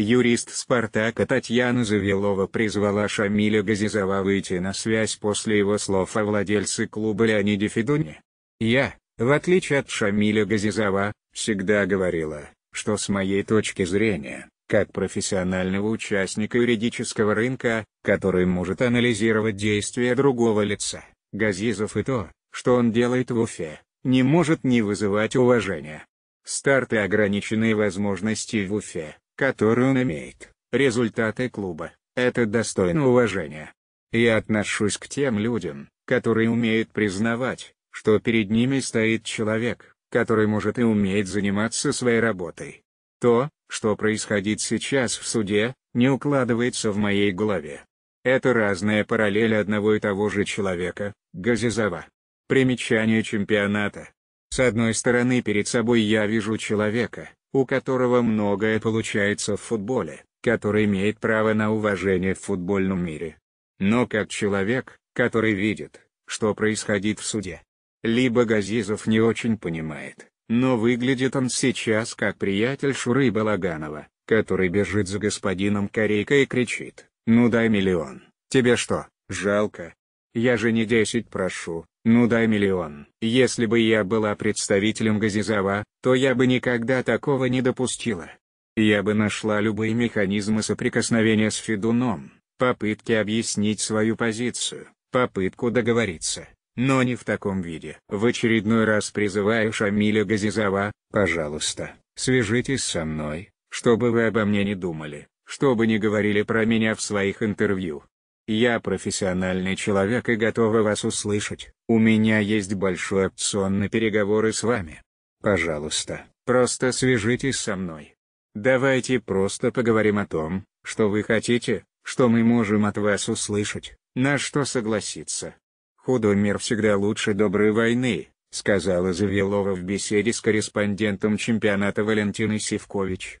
Юрист «Спартака» Татьяна Завелова призвала Шамиля Газизова выйти на связь после его слов о владельце клуба Леониде Федуне. «Я, в отличие от Шамиля Газизова, всегда говорила, что с моей точки зрения, как профессионального участника юридического рынка, который может анализировать действия другого лица, Газизов и то, что он делает в Уфе, не может не вызывать уважения. Старты ограниченные возможности в Уфе, которую он имеет, результаты клуба, это достойно уважения. Я отношусь к тем людям, которые умеют признавать, что перед ними стоит человек, который может и умеет заниматься своей работой. То, что происходит сейчас в суде, не укладывается в моей голове. Это разная параллель одного и того же человека, Газизова. Примечание чемпионата. С одной стороны перед собой я вижу человека, у которого многое получается в футболе, который имеет право на уважение в футбольном мире. Но как человек, который видит, что происходит в суде. Либо Газизов не очень понимает, но выглядит он сейчас как приятель Шуры Балаганова, который бежит за господином Корейко и кричит, «Ну дай миллион, тебе что, жалко?» Я же не десять прошу, ну дай миллион. Если бы я была представителем Газизова, то я бы никогда такого не допустила. Я бы нашла любые механизмы соприкосновения с Федуном, попытки объяснить свою позицию, попытку договориться, но не в таком виде. В очередной раз призываю Шамиля Газизова, пожалуйста, свяжитесь со мной, чтобы вы обо мне не думали, чтобы не говорили про меня в своих интервью, я профессиональный человек и готова вас услышать. У меня есть большой опцион на переговоры с вами. Пожалуйста, просто свяжитесь со мной. Давайте просто поговорим о том, что вы хотите, что мы можем от вас услышать, на что согласиться. Худой мир всегда лучше доброй войны, сказала Завелова в беседе с корреспондентом чемпионата Валентина Сивкович.